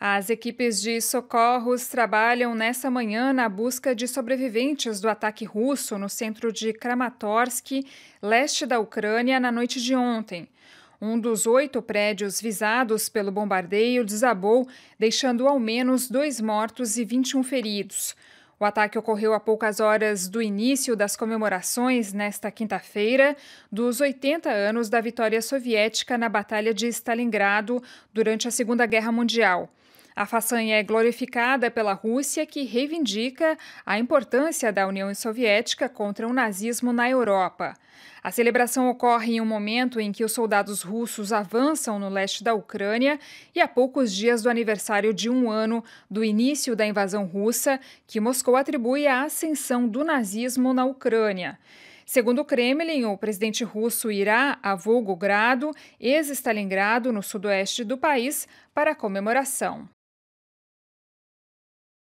As equipes de socorros trabalham nessa manhã na busca de sobreviventes do ataque russo no centro de Kramatorsk, leste da Ucrânia, na noite de ontem. Um dos oito prédios visados pelo bombardeio desabou, deixando ao menos dois mortos e 21 feridos. O ataque ocorreu a poucas horas do início das comemorações, nesta quinta-feira, dos 80 anos da vitória soviética na Batalha de Stalingrado durante a Segunda Guerra Mundial. A façanha é glorificada pela Rússia, que reivindica a importância da União Soviética contra o nazismo na Europa. A celebração ocorre em um momento em que os soldados russos avançam no leste da Ucrânia e a poucos dias do aniversário de um ano do início da invasão russa, que Moscou atribui à ascensão do nazismo na Ucrânia. Segundo o Kremlin, o presidente russo irá a Volgogrado, ex-Stalingrado, no sudoeste do país, para a comemoração.